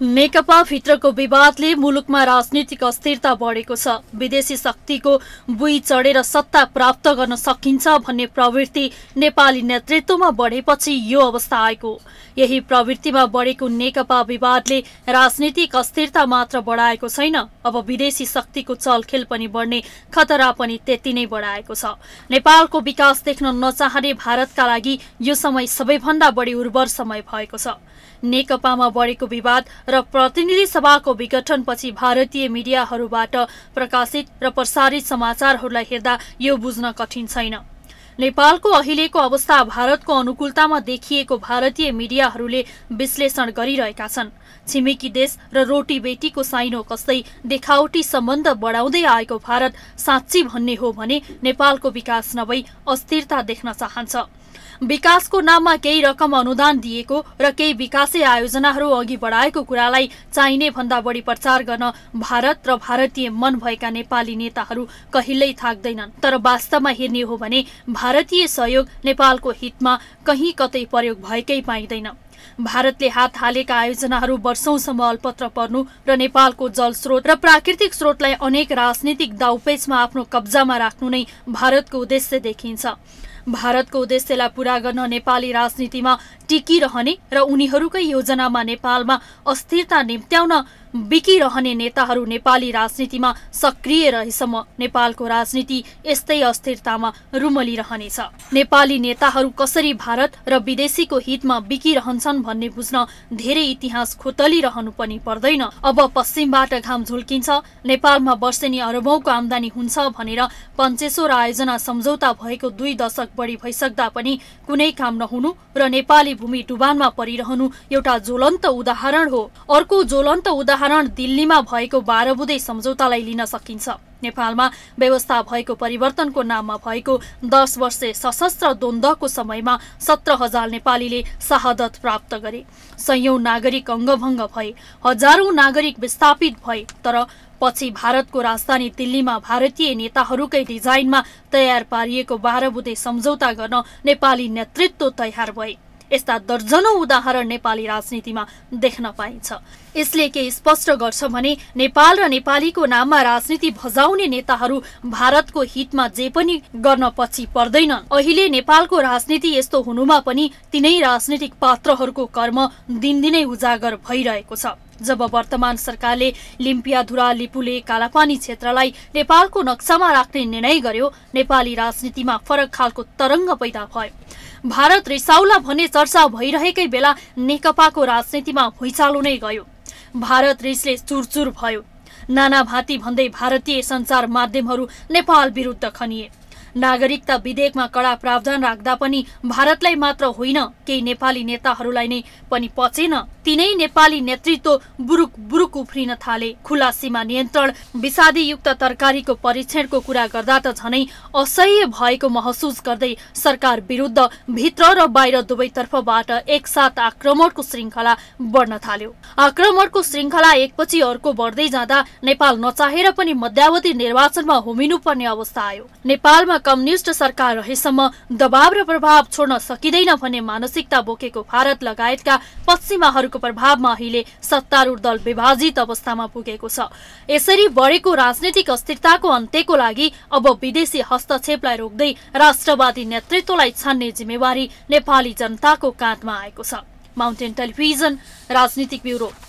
नेकपाभित्रको विवादले मुलुकमा राजनीतिक अस्थिरता बढेको छ विदेशी शक्तिको बुई चढेर सत्ता प्राप्त गर्न सकिन्छ भन्ने प्रवृत्ति नेपाली नेतृत्वमा बढेपछि यो अवस्था आएको यही प्रवृत्तिमा बढेको नेकपा विवादले राजनीतिक अस्थिरता मात्र बढाएको छैन अब विदेशी शक्तिको चलखेल पनि बढ्ने खतरा पनि त्यति नै बढाएको छ नेपालको विकास देख्न नचाहने भारतका लागि यो समय सबैभन्दा बढी उर्वर समय भएको छ नेकपामा बढेको विवाद र प्रतिनिधि सभाको विघटनपछि भारतीय मिडियाहरूबाट प्रकाशित र प्रसारित समाचारहरूलाई हेर्दा यो बुझ्न कठिन छैन नेपालको अहिलेको अवस्था भारतको अनुकूलतामा देखिएको भारतीय मिडियाहरूले विश्लेषण गरिरहेका छन् छिमेकी देश र रोटी बेटीको साइनो कस्तै देखावटी सम्बन्ध बढाउँदै आएको भारत साँच्ची भन्ने हो भने नेपालको विकास नभई अस्थिरता देख्न चाहन्छ विकासको नाममा केही रकम अनुदान दिएको र केही विकासै आयोजनाहरू अघि बढाएको कुरालाई चाहिने भन्दा बढी प्रचार गर्न भारत र भारतीय मन भएका नेपाली नेताहरू कहिल्यै थाक्दैनन् तर वास्तवमा हेर्ने हो भने भारतीय सहयोग नेपालको हितमा कहीँ कतै प्रयोग भएकै पाइँदैन भारतले हात हालेका आयोजनाहरू वर्षौंसम्म अल्पत्र पर्नु र नेपालको जलस्रोत र प्राकृतिक स्रोतलाई अनेक राजनीतिक दाउपेचमा आफ्नो कब्जामा राख्नु नै भारतको उद्देश्य देखिन्छ भारतको उद्देश्यलाई पूरा गर्न नेपाली राजनीतिमा टिकिरहने र उनीहरूकै योजनामा नेपालमा अस्थिरता निम्त्याउन बिकिरहने नेताहरू नेपाली राजनीतिमा सक्रिय रहेसम्म नेपालको राजनीति यस्तै अस्थिरतामा रुमलिरहनेछ नेपाली नेताहरू कसरी भारत र विदेशीको हितमा बिकिरहन्छन् भन्ने बुझ्न धेरै इतिहास खोतलिरहनु पनि पर्दैन अब पश्चिमबाट घाम झुल्किन्छ नेपालमा वर्षेनी अरबौँको आमदानी हुन्छ भनेर पञ्चेश्वर आयोजना सम्झौता भएको दुई दशक बढी भइसक्दा पनि कुनै काम नहुनु र नेपाली भूमि डुबानमा परिरहनु एउटा ज्वलन्त उदाहरण हो अर्को ज्वलन्त उदाहरण दिल्लीमा भएको बाह्र सम्झौतालाई लिन सकिन्छ नेपालमा व्यवस्था भएको परिवर्तनको नाममा भएको दस वर्षे सशस्त्र द्वन्द्वको समयमा सत्र हजार नेपालीले शहादत प्राप्त गरे सयौं नागरिक अङ्गभङ्ग भए हजारौं नागरिक विस्थापित भए तर पछि भारतको राजधानी दिल्लीमा भारतीय नेताहरूकै डिजाइनमा तयार पारिएको बाह्र बुधे सम्झौता गर्न नेपाली नेतृत्व तयार भए यस्ता दर्जनौ उदाहरण नेपाली राजनीतिमा देख्न पाइन्छ यसले के स्पष्ट गर्छ भने नेपाल र नेपालीको नाममा राजनीति भजाउने नेताहरू भारतको हितमा जे पनि गर्न पछि पर्दैन अहिले नेपालको राजनीति यस्तो हुनुमा पनि तिनै राजनीतिक पात्रहरूको कर्म दिनदिनै उजागर भइरहेको छ जब वर्तमान सरकारले लिम्पियाधुरा लिपुले कालापानी क्षेत्रलाई नेपालको नक्सामा राख्ने निर्णय गर्यो नेपाली राजनीतिमा फरक खालको तरङ्ग पैदा भयो भारत रिसाउला भन्ने चर्चा भइरहेकै बेला नेकपाको राजनीतिमा भुइँचालो नै गयो भारत रिसले चुरचुर भयो नाना भाती भन्दै भारतीय सञ्चार माध्यमहरू नेपाल विरुद्ध खनिए नागरिकता विधेयकमा कडा प्रावधान राख्दा पनि भारतलाई मात्र होइन केही नेपाली नेताहरूलाई नै ने पनि पचेन तिनै नेपाली नेतृत्व बुरुक बुरुक उफ्रिन थाले खुला सीमा नियन्त्रण विषादीयुक्त तरकारीको परीक्षणको कुरा गर्दा त झनै असह्य भएको महसुस गर्दै सरकार विरुद्ध भित्र र बाहिर दुवैतर्फबाट एकसाथ आक्रमणको श्रृङ्खला बढ्न थाल्यो आक्रमणको श्रृङ्खला एकपछि अर्को बढ्दै जाँदा नेपाल नचाहेर पनि मध्यावधि निर्वाचनमा होमिनुपर्ने अवस्था आयो नेपालमा कम्युनिष्ट सरकार रहेसम्म दबाव र प्रभाव छोड्न सकिँदैन भन्ने मानसिकता बोकेको भारत लगायतका पश्चिमाहरूको प्रभावमा अहिले सत्तारूढ दल विभाजित अवस्थामा पुगेको छ यसरी बढेको राजनैतिक अस्थिरताको अन्त्यको लागि अब विदेशी हस्तक्षेपलाई रोक्दै राष्ट्रवादी नेतृत्वलाई छान्ने जिम्मेवारी नेपाली जनताको काँधमा आएको छ माउन्टेन टेलिभिजन राजनीतिक ब्युरो